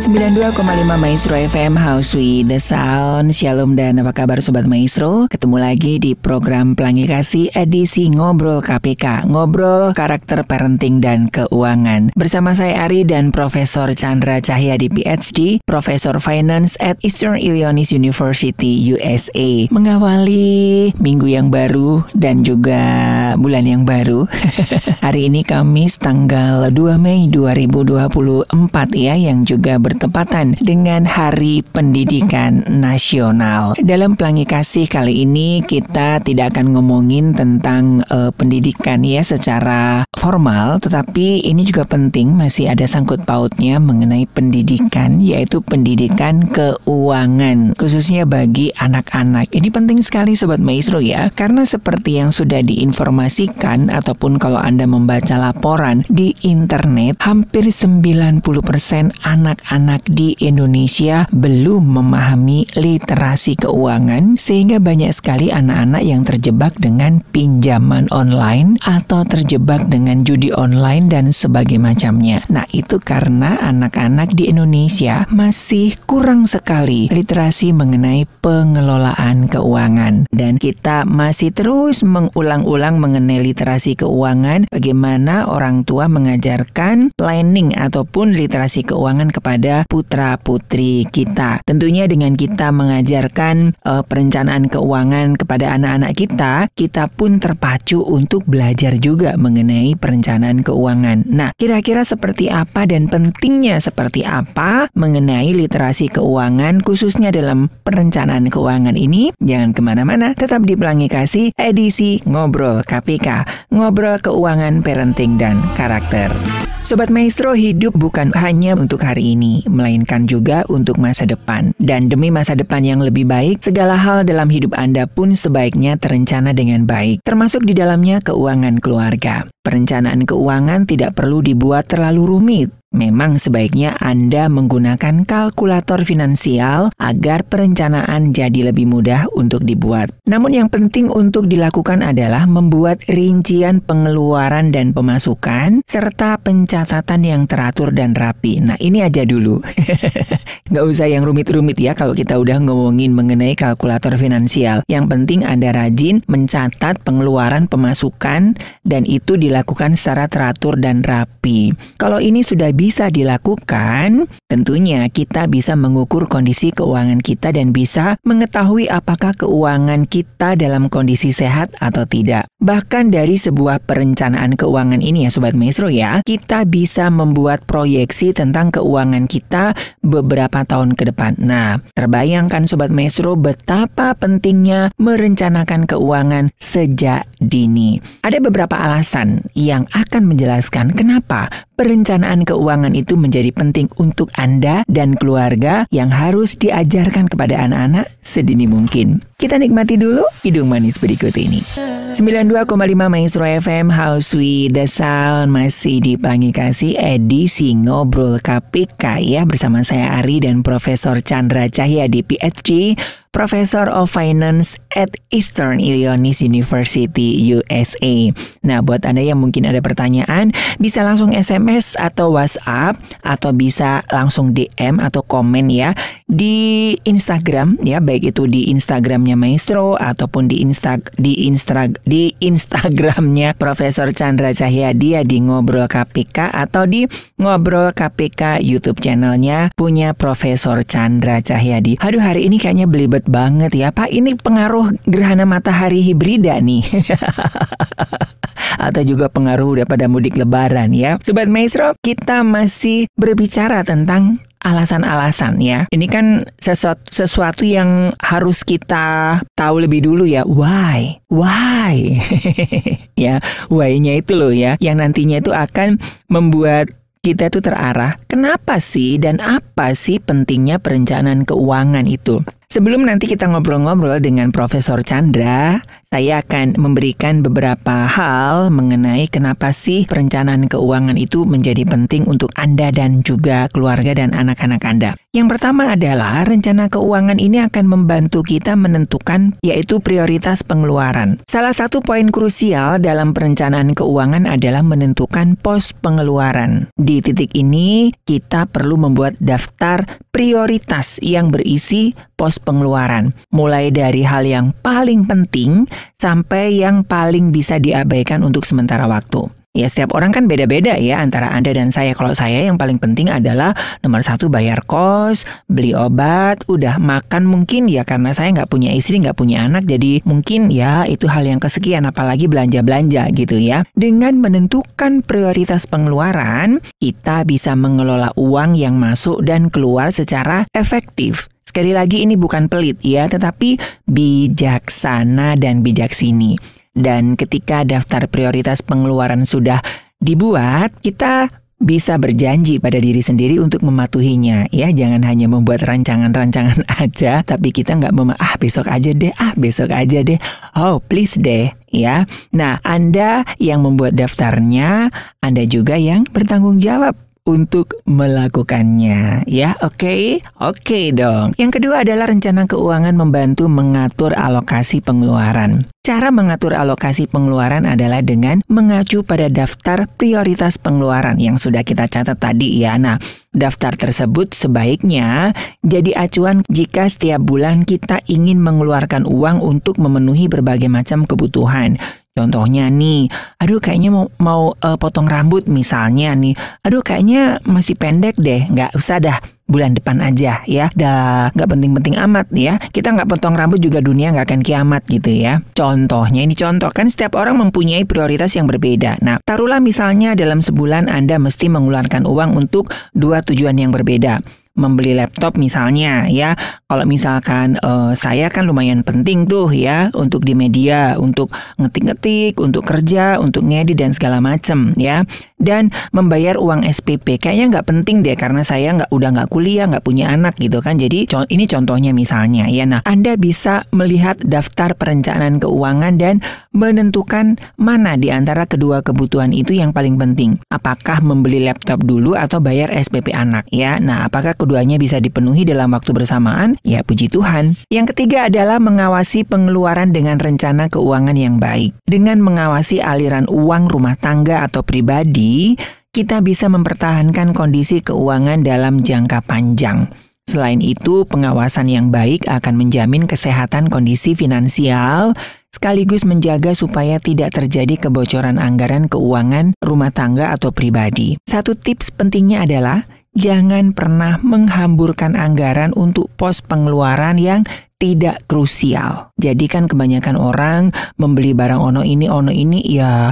92,5 Maestro FM House with the Sound Shalom dan apa kabar Sobat Maestro Ketemu lagi di program Pelangi Kasih edisi Ngobrol KPK Ngobrol karakter parenting dan keuangan Bersama saya Ari dan Profesor Chandra Cahya di PhD Profesor Finance at Eastern Illinois University USA Mengawali minggu yang baru dan juga bulan yang baru Hari ini Kamis tanggal 2 Mei 2024 ya Yang juga ber bertepatan dengan Hari Pendidikan Nasional. Dalam Pelangi Kasih kali ini kita tidak akan ngomongin tentang uh, pendidikan ya secara formal, tetapi ini juga penting masih ada sangkut pautnya mengenai pendidikan yaitu pendidikan keuangan khususnya bagi anak-anak. Ini penting sekali sobat maestro ya karena seperti yang sudah diinformasikan ataupun kalau Anda membaca laporan di internet hampir 90% anak-anak anak di Indonesia belum memahami literasi keuangan sehingga banyak sekali anak-anak yang terjebak dengan pinjaman online atau terjebak dengan judi online dan sebagainya macamnya. Nah, itu karena anak-anak di Indonesia masih kurang sekali literasi mengenai pengelolaan keuangan dan kita masih terus mengulang-ulang mengenai literasi keuangan bagaimana orang tua mengajarkan planning ataupun literasi keuangan kepada kepada ya, putra-putri kita. Tentunya dengan kita mengajarkan uh, perencanaan keuangan kepada anak-anak kita, kita pun terpacu untuk belajar juga mengenai perencanaan keuangan. Nah, kira-kira seperti apa dan pentingnya seperti apa mengenai literasi keuangan khususnya dalam perencanaan keuangan ini? Jangan kemana-mana, tetap di Pelangi Kasih edisi Ngobrol KPK, Ngobrol Keuangan Parenting dan Karakter. Sobat Maestro hidup bukan hanya untuk hari ini, melainkan juga untuk masa depan. Dan demi masa depan yang lebih baik, segala hal dalam hidup Anda pun sebaiknya terencana dengan baik, termasuk di dalamnya keuangan keluarga. Perencanaan keuangan tidak perlu dibuat terlalu rumit, Memang sebaiknya Anda menggunakan kalkulator finansial agar perencanaan jadi lebih mudah untuk dibuat. Namun yang penting untuk dilakukan adalah membuat rincian pengeluaran dan pemasukan serta pencatatan yang teratur dan rapi. Nah ini aja dulu. Nggak usah yang rumit-rumit ya kalau kita udah ngomongin mengenai kalkulator finansial. Yang penting Anda rajin mencatat pengeluaran pemasukan dan itu dilakukan secara teratur dan rapi. Kalau ini sudah bisa dilakukan Tentunya kita bisa mengukur kondisi keuangan kita dan bisa mengetahui apakah keuangan kita dalam kondisi sehat atau tidak. Bahkan dari sebuah perencanaan keuangan ini ya Sobat Maestro ya, kita bisa membuat proyeksi tentang keuangan kita beberapa tahun ke depan. Nah, terbayangkan Sobat Maestro betapa pentingnya merencanakan keuangan sejak dini. Ada beberapa alasan yang akan menjelaskan kenapa perencanaan keuangan itu menjadi penting untuk anda dan keluarga yang harus diajarkan kepada anak-anak sedini mungkin. Kita nikmati dulu hidung manis berikut ini. 92,5 Maestro FM House with the Sound masih di Pelangi Kasih edisi Ngobrol KPK ya bersama saya Ari dan Profesor Chandra Cahya di PhD Professor of Finance at Eastern Illinois University USA. Nah, buat Anda yang mungkin ada pertanyaan, bisa langsung SMS atau WhatsApp atau bisa langsung DM atau komen ya di Instagram ya, baik itu di Instagramnya Maestro ataupun di Insta di insta di Instagramnya Profesor Chandra Cahyadi ya di Ngobrol KPK atau di Ngobrol KPK YouTube channelnya punya Profesor Chandra Cahyadi. Aduh, hari ini kayaknya beli banget ya Pak, ini pengaruh gerhana matahari hibrida nih. Atau juga pengaruh pada mudik lebaran ya. Sobat Maestro, kita masih berbicara tentang alasan-alasan ya. Ini kan sesuatu, sesuatu yang harus kita tahu lebih dulu ya. Why? Why? ya, why-nya itu loh ya. Yang nantinya itu akan membuat kita itu terarah. Kenapa sih dan apa sih pentingnya perencanaan keuangan itu? Sebelum nanti kita ngobrol-ngobrol dengan Profesor Chandra, saya akan memberikan beberapa hal mengenai kenapa sih perencanaan keuangan itu menjadi penting untuk Anda dan juga keluarga dan anak-anak Anda. Yang pertama adalah rencana keuangan ini akan membantu kita menentukan yaitu prioritas pengeluaran. Salah satu poin krusial dalam perencanaan keuangan adalah menentukan pos pengeluaran. Di titik ini kita perlu membuat daftar prioritas yang berisi pos pengeluaran, mulai dari hal yang paling penting sampai yang paling bisa diabaikan untuk sementara waktu. Ya, setiap orang kan beda-beda ya antara Anda dan saya. Kalau saya yang paling penting adalah nomor satu bayar kos, beli obat, udah makan mungkin ya karena saya nggak punya istri, nggak punya anak. Jadi mungkin ya itu hal yang kesekian apalagi belanja-belanja gitu ya. Dengan menentukan prioritas pengeluaran, kita bisa mengelola uang yang masuk dan keluar secara efektif. Sekali lagi ini bukan pelit ya, tetapi bijaksana dan bijaksini. Dan ketika daftar prioritas pengeluaran sudah dibuat, kita bisa berjanji pada diri sendiri untuk mematuhinya ya jangan hanya membuat rancangan-rancangan aja tapi kita nggak mau ah besok aja deh ah besok aja deh oh please deh ya nah anda yang membuat daftarnya anda juga yang bertanggung jawab untuk melakukannya. Ya, oke? Okay? Oke okay dong. Yang kedua adalah rencana keuangan membantu mengatur alokasi pengeluaran. Cara mengatur alokasi pengeluaran adalah dengan mengacu pada daftar prioritas pengeluaran yang sudah kita catat tadi ya. Nah, daftar tersebut sebaiknya jadi acuan jika setiap bulan kita ingin mengeluarkan uang untuk memenuhi berbagai macam kebutuhan. Contohnya nih, aduh kayaknya mau mau uh, potong rambut misalnya nih. Aduh kayaknya masih pendek deh, nggak usah dah bulan depan aja ya. Dah nggak penting-penting amat ya. Kita nggak potong rambut juga dunia nggak akan kiamat gitu ya. Contohnya ini contoh kan setiap orang mempunyai prioritas yang berbeda. Nah taruhlah misalnya dalam sebulan Anda mesti mengeluarkan uang untuk dua tujuan yang berbeda membeli laptop misalnya ya. Kalau misalkan uh, saya kan lumayan penting tuh ya untuk di media, untuk ngetik-ngetik, untuk kerja, untuk ngedit dan segala macem ya dan membayar uang SPP. Kayaknya nggak penting deh karena saya nggak udah nggak kuliah, nggak punya anak gitu kan. Jadi ini contohnya misalnya ya. Nah, Anda bisa melihat daftar perencanaan keuangan dan menentukan mana di antara kedua kebutuhan itu yang paling penting. Apakah membeli laptop dulu atau bayar SPP anak ya. Nah, apakah keduanya bisa dipenuhi dalam waktu bersamaan? Ya, puji Tuhan. Yang ketiga adalah mengawasi pengeluaran dengan rencana keuangan yang baik. Dengan mengawasi aliran uang rumah tangga atau pribadi kita bisa mempertahankan kondisi keuangan dalam jangka panjang. Selain itu, pengawasan yang baik akan menjamin kesehatan kondisi finansial, sekaligus menjaga supaya tidak terjadi kebocoran anggaran keuangan rumah tangga atau pribadi. Satu tips pentingnya adalah jangan pernah menghamburkan anggaran untuk pos pengeluaran yang tidak krusial. Jadi kan kebanyakan orang membeli barang ono ini ono ini ya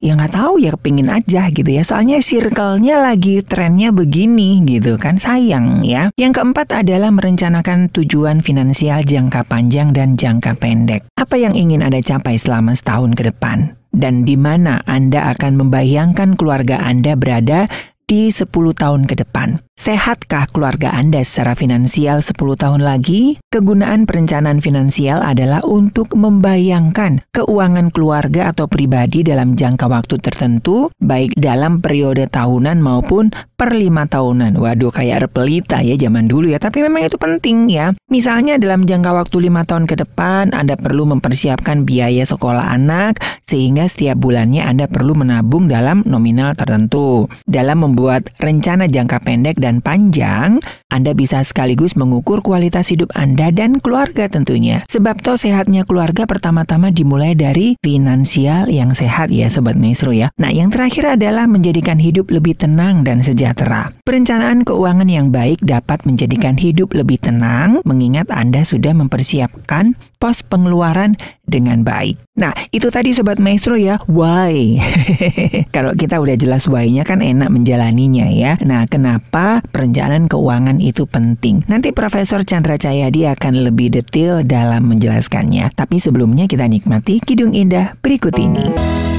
ya nggak tahu ya kepingin aja gitu ya soalnya circle-nya lagi trennya begini gitu kan sayang ya yang keempat adalah merencanakan tujuan finansial jangka panjang dan jangka pendek apa yang ingin Anda capai selama setahun ke depan dan di mana Anda akan membayangkan keluarga Anda berada di 10 tahun ke depan. Sehatkah keluarga Anda secara finansial 10 tahun lagi? Kegunaan perencanaan finansial adalah untuk membayangkan keuangan keluarga atau pribadi dalam jangka waktu tertentu, baik dalam periode tahunan maupun per lima tahunan. Waduh, kayak repelita ya zaman dulu ya, tapi memang itu penting ya. Misalnya dalam jangka waktu lima tahun ke depan, Anda perlu mempersiapkan biaya sekolah anak, sehingga setiap bulannya Anda perlu menabung dalam nominal tertentu. Dalam membuat rencana jangka pendek dan panjang, Anda bisa sekaligus mengukur kualitas hidup Anda dan keluarga tentunya. Sebab toh sehatnya keluarga pertama-tama dimulai dari finansial yang sehat ya Sobat Maestro ya. Nah yang terakhir adalah menjadikan hidup lebih tenang dan sejahtera. Perencanaan keuangan yang baik dapat menjadikan hidup lebih tenang mengingat Anda sudah mempersiapkan pos pengeluaran dengan baik. Nah, itu tadi Sobat Maestro ya, why? Kalau kita udah jelas why-nya kan enak menjalaninya ya. Nah, kenapa perencanaan keuangan itu penting? Nanti Profesor Chandra Cahyadi akan lebih detail dalam menjelaskannya. Tapi sebelumnya kita nikmati Kidung Indah berikut ini.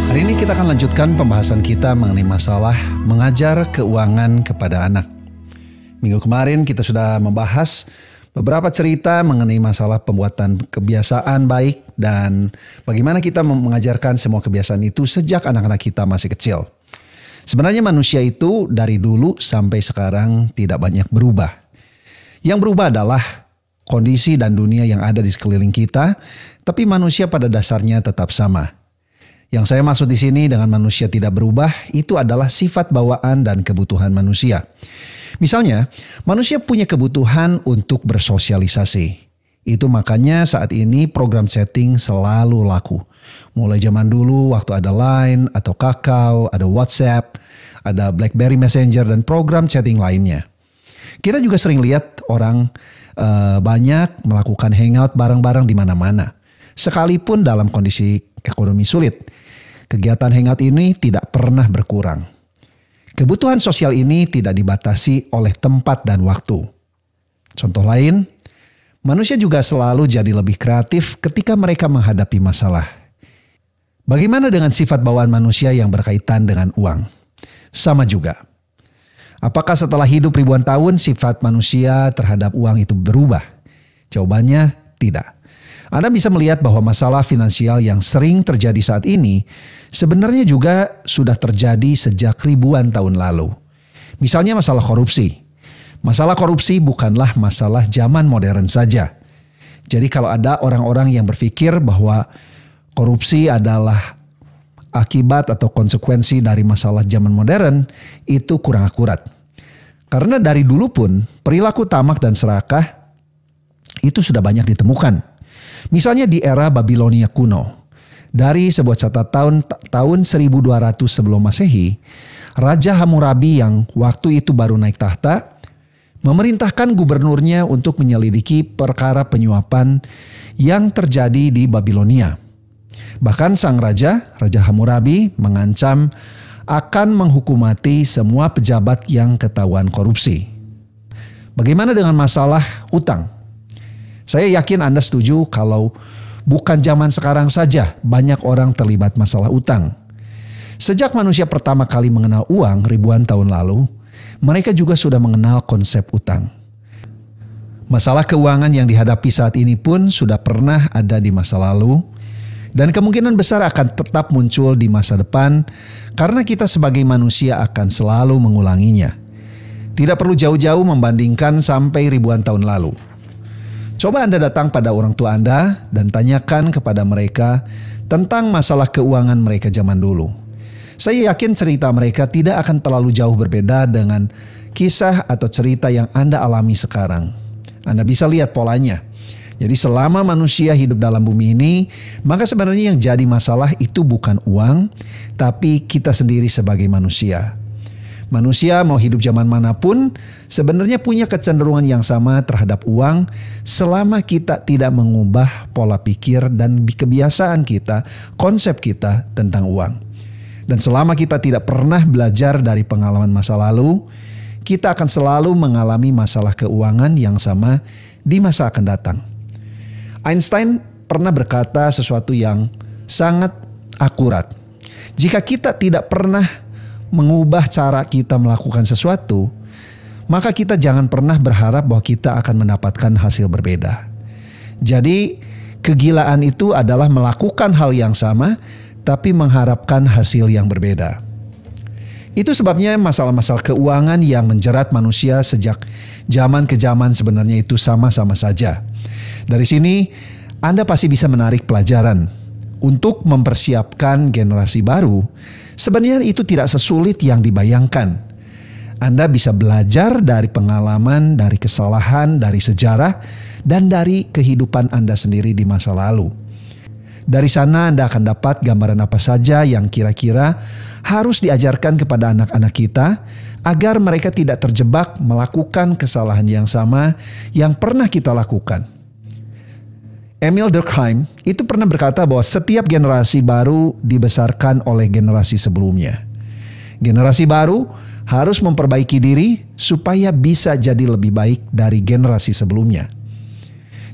Hari ini kita akan lanjutkan pembahasan kita mengenai masalah mengajar keuangan kepada anak. Minggu kemarin kita sudah membahas beberapa cerita mengenai masalah pembuatan kebiasaan baik dan bagaimana kita mengajarkan semua kebiasaan itu sejak anak-anak kita masih kecil. Sebenarnya manusia itu dari dulu sampai sekarang tidak banyak berubah. Yang berubah adalah kondisi dan dunia yang ada di sekeliling kita, tapi manusia pada dasarnya tetap sama. Yang saya maksud di sini dengan manusia tidak berubah itu adalah sifat bawaan dan kebutuhan manusia. Misalnya, manusia punya kebutuhan untuk bersosialisasi. Itu makanya saat ini program setting selalu laku. Mulai zaman dulu waktu ada Line atau Kakao, ada WhatsApp, ada BlackBerry Messenger dan program chatting lainnya. Kita juga sering lihat orang uh, banyak melakukan hangout bareng-bareng di mana-mana. Sekalipun dalam kondisi ekonomi sulit, kegiatan hangout ini tidak pernah berkurang. Kebutuhan sosial ini tidak dibatasi oleh tempat dan waktu. Contoh lain, Manusia juga selalu jadi lebih kreatif ketika mereka menghadapi masalah. Bagaimana dengan sifat bawaan manusia yang berkaitan dengan uang? Sama juga. Apakah setelah hidup ribuan tahun sifat manusia terhadap uang itu berubah? Jawabannya tidak. Anda bisa melihat bahwa masalah finansial yang sering terjadi saat ini sebenarnya juga sudah terjadi sejak ribuan tahun lalu. Misalnya masalah korupsi, Masalah korupsi bukanlah masalah zaman modern saja. Jadi kalau ada orang-orang yang berpikir bahwa korupsi adalah akibat atau konsekuensi dari masalah zaman modern, itu kurang akurat. Karena dari dulu pun perilaku tamak dan serakah itu sudah banyak ditemukan. Misalnya di era Babilonia kuno, dari sebuah catatan tahun 1200 sebelum Masehi, Raja Hammurabi yang waktu itu baru naik tahta memerintahkan gubernurnya untuk menyelidiki perkara penyuapan yang terjadi di Babilonia. Bahkan sang raja, Raja Hammurabi, mengancam akan menghukum mati semua pejabat yang ketahuan korupsi. Bagaimana dengan masalah utang? Saya yakin Anda setuju kalau bukan zaman sekarang saja banyak orang terlibat masalah utang. Sejak manusia pertama kali mengenal uang ribuan tahun lalu, mereka juga sudah mengenal konsep utang. Masalah keuangan yang dihadapi saat ini pun sudah pernah ada di masa lalu, dan kemungkinan besar akan tetap muncul di masa depan karena kita sebagai manusia akan selalu mengulanginya. Tidak perlu jauh-jauh membandingkan sampai ribuan tahun lalu. Coba Anda datang pada orang tua Anda dan tanyakan kepada mereka tentang masalah keuangan mereka zaman dulu. Saya yakin cerita mereka tidak akan terlalu jauh berbeda dengan kisah atau cerita yang Anda alami sekarang. Anda bisa lihat polanya. Jadi selama manusia hidup dalam bumi ini, maka sebenarnya yang jadi masalah itu bukan uang, tapi kita sendiri sebagai manusia. Manusia mau hidup zaman manapun sebenarnya punya kecenderungan yang sama terhadap uang selama kita tidak mengubah pola pikir dan kebiasaan kita, konsep kita tentang uang. Dan selama kita tidak pernah belajar dari pengalaman masa lalu, kita akan selalu mengalami masalah keuangan yang sama di masa akan datang. Einstein pernah berkata sesuatu yang sangat akurat. Jika kita tidak pernah mengubah cara kita melakukan sesuatu, maka kita jangan pernah berharap bahwa kita akan mendapatkan hasil berbeda. Jadi, kegilaan itu adalah melakukan hal yang sama tapi mengharapkan hasil yang berbeda. Itu sebabnya masalah-masalah keuangan yang menjerat manusia sejak zaman ke zaman sebenarnya itu sama-sama saja. Dari sini, Anda pasti bisa menarik pelajaran untuk mempersiapkan generasi baru. Sebenarnya itu tidak sesulit yang dibayangkan. Anda bisa belajar dari pengalaman, dari kesalahan, dari sejarah, dan dari kehidupan Anda sendiri di masa lalu. Dari sana Anda akan dapat gambaran apa saja yang kira-kira harus diajarkan kepada anak-anak kita agar mereka tidak terjebak melakukan kesalahan yang sama yang pernah kita lakukan. Emil Durkheim itu pernah berkata bahwa setiap generasi baru dibesarkan oleh generasi sebelumnya. Generasi baru harus memperbaiki diri supaya bisa jadi lebih baik dari generasi sebelumnya.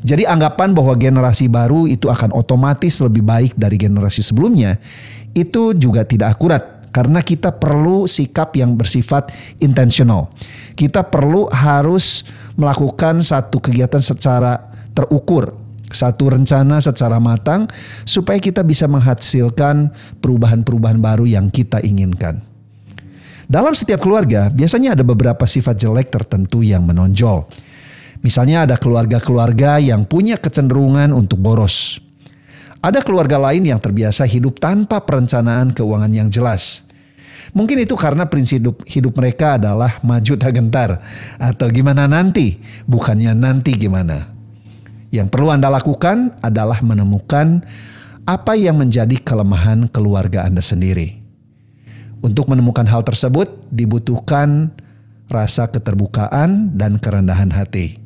Jadi anggapan bahwa generasi baru itu akan otomatis lebih baik dari generasi sebelumnya itu juga tidak akurat karena kita perlu sikap yang bersifat intentional. Kita perlu harus melakukan satu kegiatan secara terukur, satu rencana secara matang supaya kita bisa menghasilkan perubahan-perubahan baru yang kita inginkan. Dalam setiap keluarga, biasanya ada beberapa sifat jelek tertentu yang menonjol Misalnya ada keluarga-keluarga yang punya kecenderungan untuk boros. Ada keluarga lain yang terbiasa hidup tanpa perencanaan keuangan yang jelas. Mungkin itu karena prinsip hidup, mereka adalah maju tak gentar atau gimana nanti, bukannya nanti gimana. Yang perlu Anda lakukan adalah menemukan apa yang menjadi kelemahan keluarga Anda sendiri. Untuk menemukan hal tersebut dibutuhkan rasa keterbukaan dan kerendahan hati.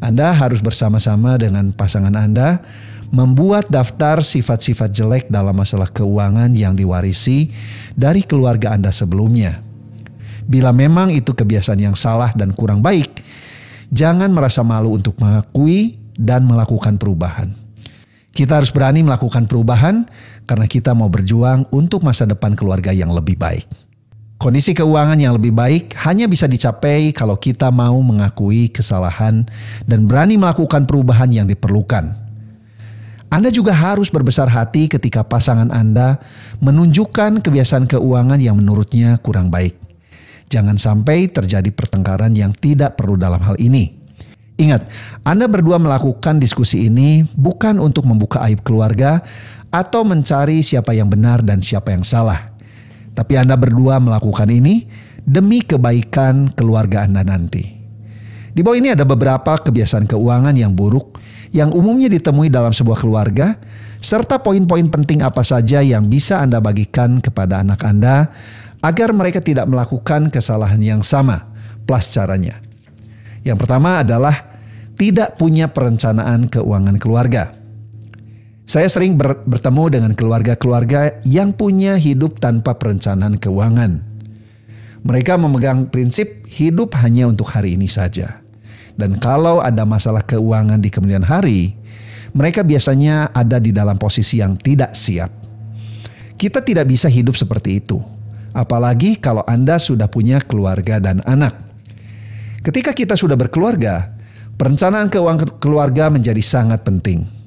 Anda harus bersama-sama dengan pasangan Anda membuat daftar sifat-sifat jelek dalam masalah keuangan yang diwarisi dari keluarga Anda sebelumnya. Bila memang itu kebiasaan yang salah dan kurang baik, jangan merasa malu untuk mengakui dan melakukan perubahan. Kita harus berani melakukan perubahan karena kita mau berjuang untuk masa depan keluarga yang lebih baik. Kondisi keuangan yang lebih baik hanya bisa dicapai kalau kita mau mengakui kesalahan dan berani melakukan perubahan yang diperlukan. Anda juga harus berbesar hati ketika pasangan Anda menunjukkan kebiasaan keuangan yang menurutnya kurang baik. Jangan sampai terjadi pertengkaran yang tidak perlu dalam hal ini. Ingat, Anda berdua melakukan diskusi ini bukan untuk membuka aib keluarga atau mencari siapa yang benar dan siapa yang salah tapi Anda berdua melakukan ini demi kebaikan keluarga Anda nanti. Di bawah ini ada beberapa kebiasaan keuangan yang buruk yang umumnya ditemui dalam sebuah keluarga serta poin-poin penting apa saja yang bisa Anda bagikan kepada anak Anda agar mereka tidak melakukan kesalahan yang sama plus caranya. Yang pertama adalah tidak punya perencanaan keuangan keluarga. Saya sering ber bertemu dengan keluarga-keluarga yang punya hidup tanpa perencanaan keuangan. Mereka memegang prinsip hidup hanya untuk hari ini saja. Dan kalau ada masalah keuangan di kemudian hari, mereka biasanya ada di dalam posisi yang tidak siap. Kita tidak bisa hidup seperti itu, apalagi kalau Anda sudah punya keluarga dan anak. Ketika kita sudah berkeluarga, perencanaan keuangan keluarga menjadi sangat penting.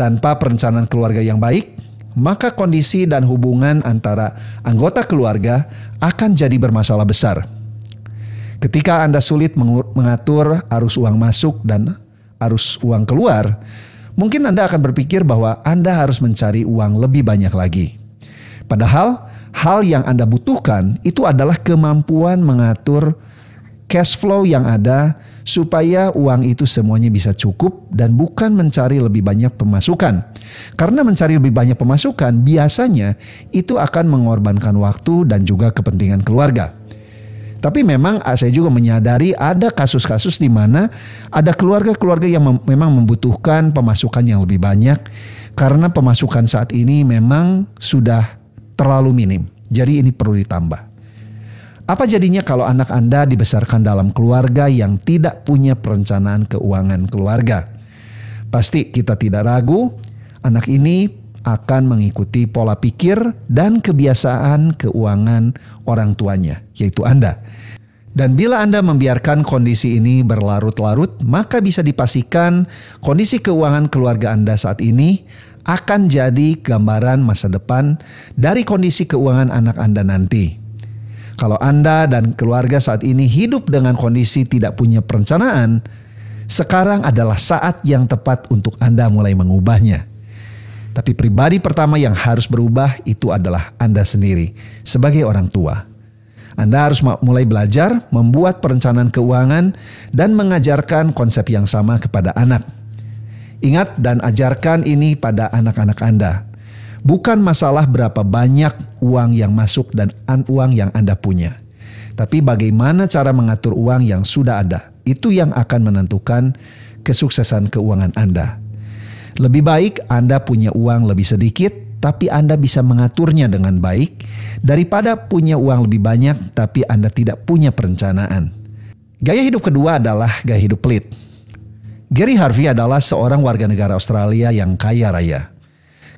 Tanpa perencanaan keluarga yang baik, maka kondisi dan hubungan antara anggota keluarga akan jadi bermasalah besar. Ketika Anda sulit mengatur arus uang masuk dan arus uang keluar, mungkin Anda akan berpikir bahwa Anda harus mencari uang lebih banyak lagi. Padahal, hal yang Anda butuhkan itu adalah kemampuan mengatur cash flow yang ada supaya uang itu semuanya bisa cukup dan bukan mencari lebih banyak pemasukan. Karena mencari lebih banyak pemasukan biasanya itu akan mengorbankan waktu dan juga kepentingan keluarga. Tapi memang ah, saya juga menyadari ada kasus-kasus di mana ada keluarga-keluarga yang mem memang membutuhkan pemasukan yang lebih banyak karena pemasukan saat ini memang sudah terlalu minim. Jadi ini perlu ditambah. Apa jadinya kalau anak Anda dibesarkan dalam keluarga yang tidak punya perencanaan keuangan keluarga? Pasti kita tidak ragu, anak ini akan mengikuti pola pikir dan kebiasaan keuangan orang tuanya, yaitu Anda. Dan bila Anda membiarkan kondisi ini berlarut-larut, maka bisa dipastikan kondisi keuangan keluarga Anda saat ini akan jadi gambaran masa depan dari kondisi keuangan anak Anda nanti. Kalau Anda dan keluarga saat ini hidup dengan kondisi tidak punya perencanaan, sekarang adalah saat yang tepat untuk Anda mulai mengubahnya. Tapi pribadi pertama yang harus berubah itu adalah Anda sendiri sebagai orang tua. Anda harus mulai belajar membuat perencanaan keuangan dan mengajarkan konsep yang sama kepada anak. Ingat dan ajarkan ini pada anak-anak Anda Bukan masalah berapa banyak uang yang masuk dan uang yang Anda punya. Tapi bagaimana cara mengatur uang yang sudah ada. Itu yang akan menentukan kesuksesan keuangan Anda. Lebih baik Anda punya uang lebih sedikit, tapi Anda bisa mengaturnya dengan baik, daripada punya uang lebih banyak, tapi Anda tidak punya perencanaan. Gaya hidup kedua adalah gaya hidup pelit. Gary Harvey adalah seorang warga negara Australia yang kaya raya.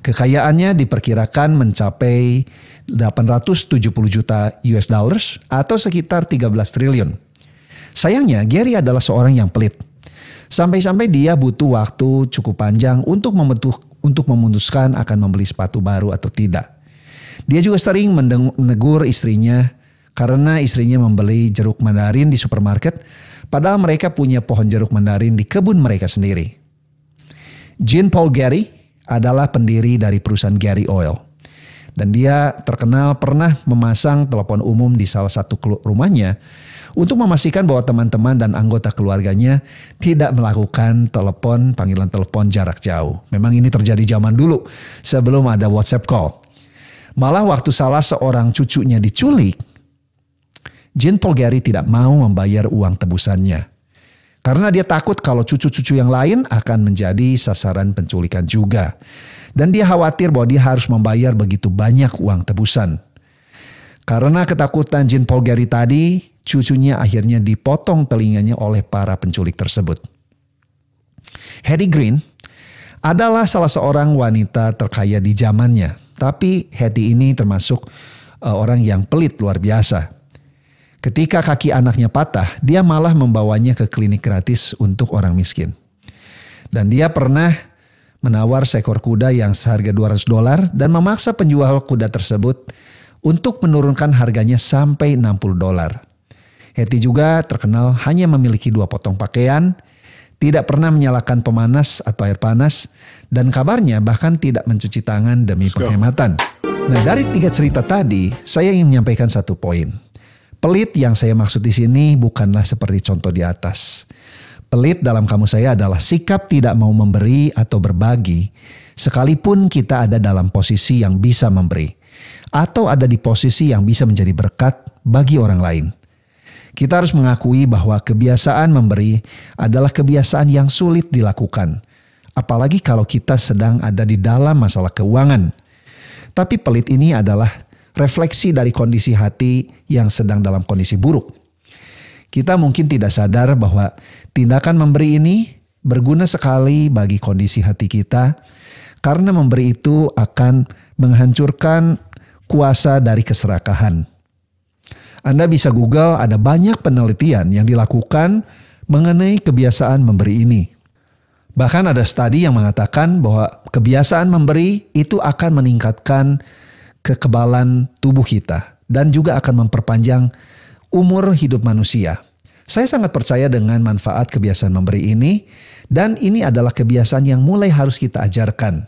Kekayaannya diperkirakan mencapai 870 juta US dollars atau sekitar 13 triliun. Sayangnya Gary adalah seorang yang pelit. Sampai-sampai dia butuh waktu cukup panjang untuk membentuk untuk memutuskan akan membeli sepatu baru atau tidak. Dia juga sering menegur istrinya karena istrinya membeli jeruk mandarin di supermarket, padahal mereka punya pohon jeruk mandarin di kebun mereka sendiri. Jean Paul Gary adalah pendiri dari perusahaan Gary Oil. Dan dia terkenal pernah memasang telepon umum di salah satu rumahnya untuk memastikan bahwa teman-teman dan anggota keluarganya tidak melakukan telepon panggilan telepon jarak jauh. Memang ini terjadi zaman dulu sebelum ada WhatsApp call. Malah waktu salah seorang cucunya diculik, Jean Paul Gary tidak mau membayar uang tebusannya karena dia takut kalau cucu-cucu yang lain akan menjadi sasaran penculikan juga. Dan dia khawatir bahwa dia harus membayar begitu banyak uang tebusan. Karena ketakutan Jin Polgari tadi, cucunya akhirnya dipotong telinganya oleh para penculik tersebut. Hedy Green adalah salah seorang wanita terkaya di zamannya. Tapi Hedy ini termasuk eh, orang yang pelit luar biasa. Ketika kaki anaknya patah, dia malah membawanya ke klinik gratis untuk orang miskin. Dan dia pernah menawar seekor kuda yang seharga 200 dolar dan memaksa penjual kuda tersebut untuk menurunkan harganya sampai 60 dolar. Hetty juga terkenal hanya memiliki dua potong pakaian, tidak pernah menyalakan pemanas atau air panas, dan kabarnya bahkan tidak mencuci tangan demi penghematan. Nah dari tiga cerita tadi, saya ingin menyampaikan satu poin Pelit yang saya maksud di sini bukanlah seperti contoh di atas. Pelit dalam kamu saya adalah sikap tidak mau memberi atau berbagi, sekalipun kita ada dalam posisi yang bisa memberi, atau ada di posisi yang bisa menjadi berkat bagi orang lain. Kita harus mengakui bahwa kebiasaan memberi adalah kebiasaan yang sulit dilakukan, apalagi kalau kita sedang ada di dalam masalah keuangan. Tapi pelit ini adalah refleksi dari kondisi hati yang sedang dalam kondisi buruk. Kita mungkin tidak sadar bahwa tindakan memberi ini berguna sekali bagi kondisi hati kita, karena memberi itu akan menghancurkan kuasa dari keserakahan. Anda bisa Google, ada banyak penelitian yang dilakukan mengenai kebiasaan memberi ini. Bahkan ada studi yang mengatakan bahwa kebiasaan memberi itu akan meningkatkan kekebalan tubuh kita dan juga akan memperpanjang umur hidup manusia. Saya sangat percaya dengan manfaat kebiasaan memberi ini dan ini adalah kebiasaan yang mulai harus kita ajarkan.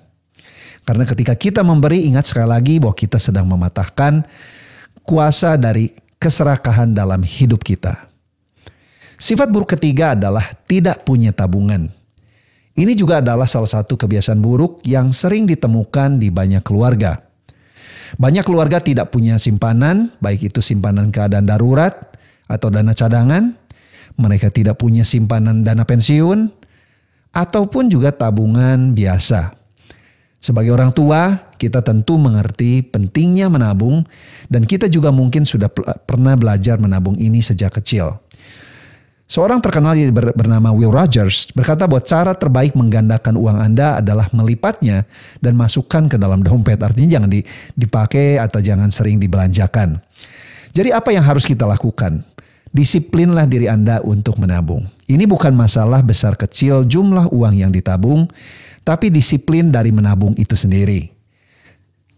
Karena ketika kita memberi ingat sekali lagi bahwa kita sedang mematahkan kuasa dari keserakahan dalam hidup kita. Sifat buruk ketiga adalah tidak punya tabungan. Ini juga adalah salah satu kebiasaan buruk yang sering ditemukan di banyak keluarga. Banyak keluarga tidak punya simpanan, baik itu simpanan keadaan darurat atau dana cadangan. Mereka tidak punya simpanan dana pensiun ataupun juga tabungan biasa. Sebagai orang tua, kita tentu mengerti pentingnya menabung dan kita juga mungkin sudah pernah belajar menabung ini sejak kecil. Seorang terkenal yang bernama Will Rogers berkata bahwa cara terbaik menggandakan uang Anda adalah melipatnya dan masukkan ke dalam dompet. Artinya jangan dipakai atau jangan sering dibelanjakan. Jadi apa yang harus kita lakukan? Disiplinlah diri Anda untuk menabung. Ini bukan masalah besar kecil jumlah uang yang ditabung, tapi disiplin dari menabung itu sendiri.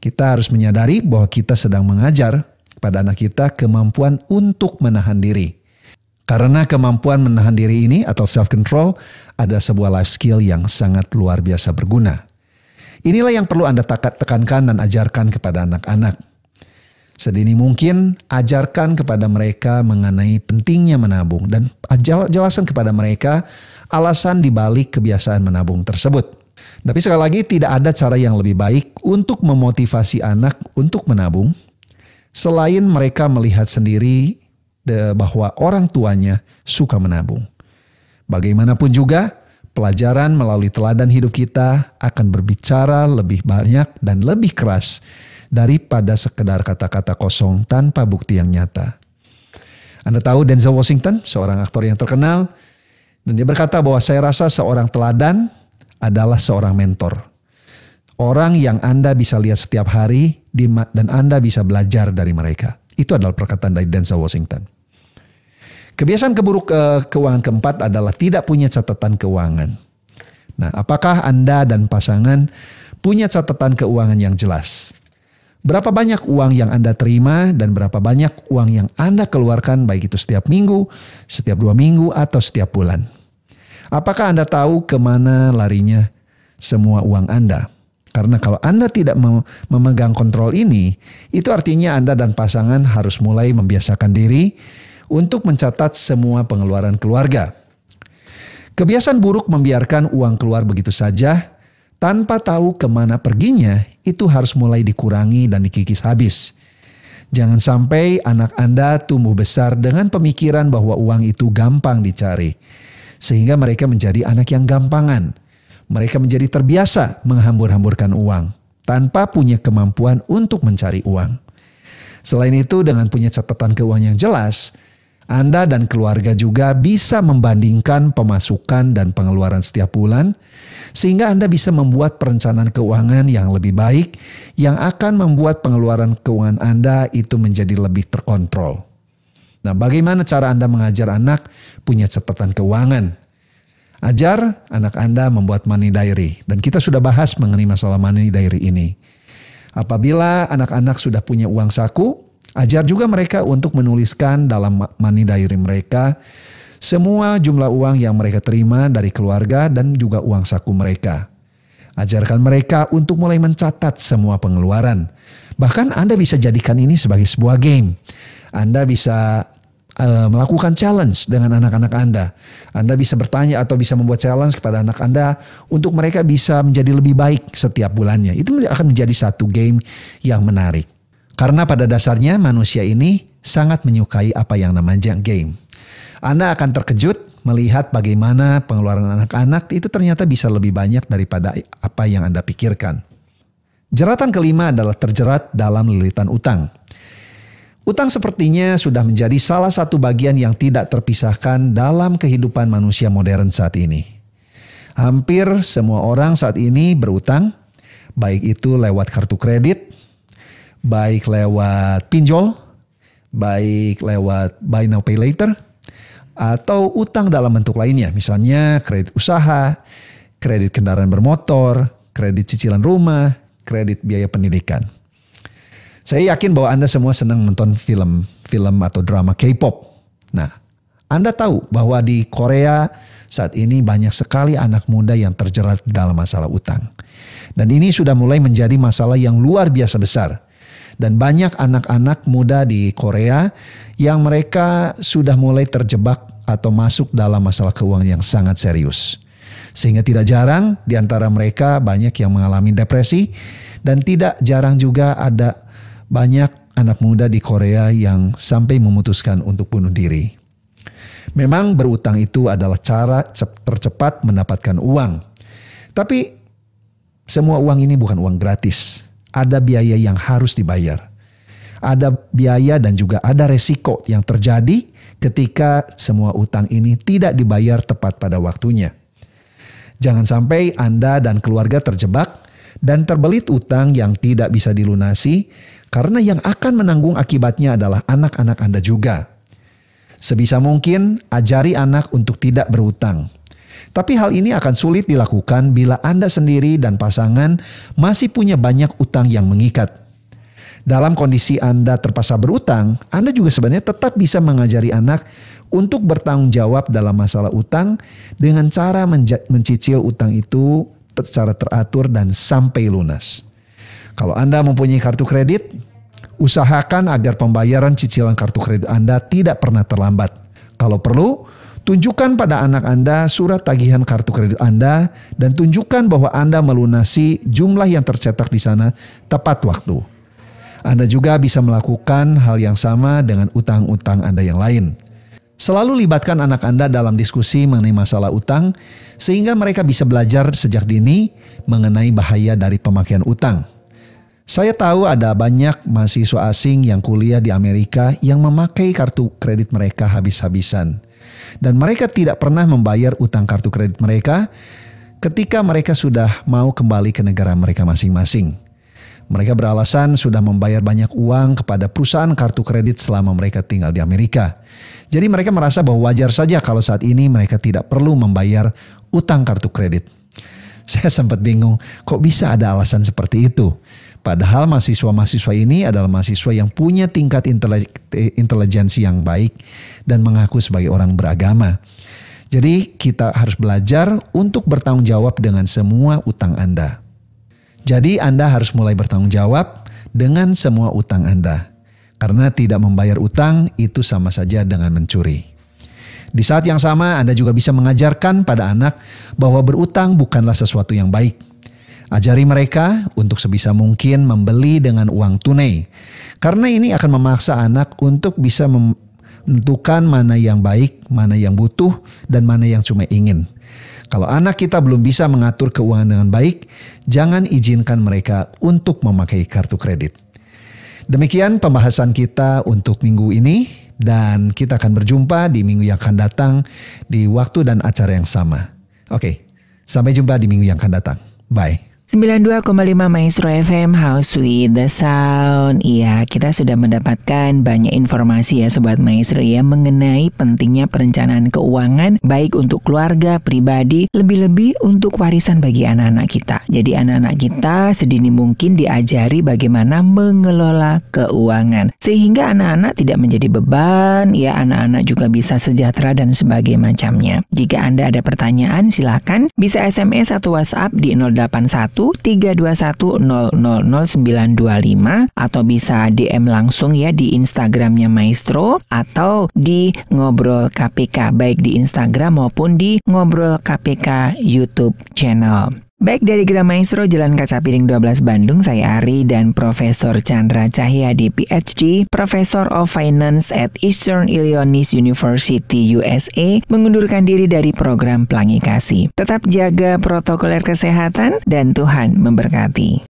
Kita harus menyadari bahwa kita sedang mengajar pada anak kita kemampuan untuk menahan diri karena kemampuan menahan diri ini atau self control ada sebuah life skill yang sangat luar biasa berguna. Inilah yang perlu Anda tekankan dan ajarkan kepada anak-anak. Sedini mungkin ajarkan kepada mereka mengenai pentingnya menabung dan jelasan kepada mereka alasan dibalik kebiasaan menabung tersebut. Tapi sekali lagi tidak ada cara yang lebih baik untuk memotivasi anak untuk menabung selain mereka melihat sendiri bahwa orang tuanya suka menabung. Bagaimanapun juga, pelajaran melalui teladan hidup kita akan berbicara lebih banyak dan lebih keras daripada sekedar kata-kata kosong tanpa bukti yang nyata. Anda tahu Denzel Washington, seorang aktor yang terkenal, dan dia berkata bahwa saya rasa seorang teladan adalah seorang mentor. Orang yang Anda bisa lihat setiap hari dan Anda bisa belajar dari mereka. Itu adalah perkataan dari Denzel Washington. Kebiasaan keburuk eh, keuangan keempat adalah tidak punya catatan keuangan. Nah, apakah Anda dan pasangan punya catatan keuangan yang jelas? Berapa banyak uang yang Anda terima dan berapa banyak uang yang Anda keluarkan baik itu setiap minggu, setiap dua minggu, atau setiap bulan. Apakah Anda tahu kemana larinya semua uang Anda? Karena kalau Anda tidak memegang kontrol ini, itu artinya Anda dan pasangan harus mulai membiasakan diri untuk mencatat semua pengeluaran keluarga. Kebiasaan buruk membiarkan uang keluar begitu saja tanpa tahu kemana perginya itu harus mulai dikurangi dan dikikis habis. Jangan sampai anak Anda tumbuh besar dengan pemikiran bahwa uang itu gampang dicari, sehingga mereka menjadi anak yang gampangan. Mereka menjadi terbiasa menghambur-hamburkan uang tanpa punya kemampuan untuk mencari uang. Selain itu, dengan punya catatan keuangan yang jelas, anda dan keluarga juga bisa membandingkan pemasukan dan pengeluaran setiap bulan, sehingga Anda bisa membuat perencanaan keuangan yang lebih baik, yang akan membuat pengeluaran keuangan Anda itu menjadi lebih terkontrol. Nah, bagaimana cara Anda mengajar anak punya catatan keuangan? Ajar anak Anda membuat money diary, dan kita sudah bahas mengenai masalah money diary ini. Apabila anak-anak sudah punya uang saku, Ajar juga mereka untuk menuliskan dalam money diary mereka semua jumlah uang yang mereka terima dari keluarga dan juga uang saku mereka. Ajarkan mereka untuk mulai mencatat semua pengeluaran. Bahkan Anda bisa jadikan ini sebagai sebuah game. Anda bisa eh, melakukan challenge dengan anak-anak Anda. Anda bisa bertanya atau bisa membuat challenge kepada anak Anda untuk mereka bisa menjadi lebih baik setiap bulannya. Itu akan menjadi satu game yang menarik. Karena pada dasarnya manusia ini sangat menyukai apa yang namanya game. Anda akan terkejut melihat bagaimana pengeluaran anak-anak itu ternyata bisa lebih banyak daripada apa yang Anda pikirkan. Jeratan kelima adalah terjerat dalam lilitan utang. Utang sepertinya sudah menjadi salah satu bagian yang tidak terpisahkan dalam kehidupan manusia modern saat ini. Hampir semua orang saat ini berutang, baik itu lewat kartu kredit, baik lewat pinjol, baik lewat buy now pay later, atau utang dalam bentuk lainnya, misalnya kredit usaha, kredit kendaraan bermotor, kredit cicilan rumah, kredit biaya pendidikan. Saya yakin bahwa Anda semua senang nonton film, film atau drama K-pop. Nah, Anda tahu bahwa di Korea saat ini banyak sekali anak muda yang terjerat dalam masalah utang. Dan ini sudah mulai menjadi masalah yang luar biasa besar dan banyak anak-anak muda di Korea yang mereka sudah mulai terjebak atau masuk dalam masalah keuangan yang sangat serius. Sehingga tidak jarang di antara mereka banyak yang mengalami depresi dan tidak jarang juga ada banyak anak muda di Korea yang sampai memutuskan untuk bunuh diri. Memang berutang itu adalah cara tercepat mendapatkan uang. Tapi semua uang ini bukan uang gratis ada biaya yang harus dibayar. Ada biaya dan juga ada resiko yang terjadi ketika semua utang ini tidak dibayar tepat pada waktunya. Jangan sampai Anda dan keluarga terjebak dan terbelit utang yang tidak bisa dilunasi, karena yang akan menanggung akibatnya adalah anak-anak Anda juga. Sebisa mungkin, ajari anak untuk tidak berutang, tapi hal ini akan sulit dilakukan bila Anda sendiri dan pasangan masih punya banyak utang yang mengikat. Dalam kondisi Anda terpaksa berutang, Anda juga sebenarnya tetap bisa mengajari anak untuk bertanggung jawab dalam masalah utang dengan cara mencicil utang itu secara teratur dan sampai lunas. Kalau Anda mempunyai kartu kredit, usahakan agar pembayaran cicilan kartu kredit Anda tidak pernah terlambat. Kalau perlu, Tunjukkan pada anak Anda surat tagihan kartu kredit Anda dan tunjukkan bahwa Anda melunasi jumlah yang tercetak di sana tepat waktu. Anda juga bisa melakukan hal yang sama dengan utang-utang Anda yang lain. Selalu libatkan anak Anda dalam diskusi mengenai masalah utang, sehingga mereka bisa belajar sejak dini mengenai bahaya dari pemakaian utang. Saya tahu ada banyak mahasiswa asing yang kuliah di Amerika yang memakai kartu kredit mereka habis-habisan dan mereka tidak pernah membayar utang kartu kredit mereka ketika mereka sudah mau kembali ke negara mereka masing-masing. Mereka beralasan sudah membayar banyak uang kepada perusahaan kartu kredit selama mereka tinggal di Amerika. Jadi mereka merasa bahwa wajar saja kalau saat ini mereka tidak perlu membayar utang kartu kredit. Saya sempat bingung, kok bisa ada alasan seperti itu? Padahal mahasiswa-mahasiswa ini adalah mahasiswa yang punya tingkat intelijensi yang baik dan mengaku sebagai orang beragama. Jadi kita harus belajar untuk bertanggung jawab dengan semua utang Anda. Jadi Anda harus mulai bertanggung jawab dengan semua utang Anda. Karena tidak membayar utang itu sama saja dengan mencuri. Di saat yang sama Anda juga bisa mengajarkan pada anak bahwa berutang bukanlah sesuatu yang baik Ajari mereka untuk sebisa mungkin membeli dengan uang tunai. Karena ini akan memaksa anak untuk bisa menentukan mana yang baik, mana yang butuh, dan mana yang cuma ingin. Kalau anak kita belum bisa mengatur keuangan dengan baik, jangan izinkan mereka untuk memakai kartu kredit. Demikian pembahasan kita untuk minggu ini dan kita akan berjumpa di minggu yang akan datang di waktu dan acara yang sama. Oke, sampai jumpa di minggu yang akan datang. Bye. 92,5 Maestro FM House with the Sound Iya kita sudah mendapatkan banyak informasi ya Sobat Maestro ya Mengenai pentingnya perencanaan keuangan Baik untuk keluarga, pribadi Lebih-lebih untuk warisan bagi anak-anak kita Jadi anak-anak kita sedini mungkin diajari bagaimana mengelola keuangan Sehingga anak-anak tidak menjadi beban Ya anak-anak juga bisa sejahtera dan sebagainya macamnya Jika Anda ada pertanyaan silakan bisa SMS atau WhatsApp di 081 321-321-000925 atau bisa DM langsung ya di Instagramnya Maestro atau di Ngobrol KPK baik di Instagram maupun di Ngobrol KPK YouTube channel. Baik dari Gram Maestro Jalan Kaca Piring 12 Bandung, saya Ari dan Profesor Chandra Cahya di PhD, Profesor of Finance at Eastern Illinois University USA, mengundurkan diri dari program Pelangi Kasih. Tetap jaga protokoler kesehatan dan Tuhan memberkati.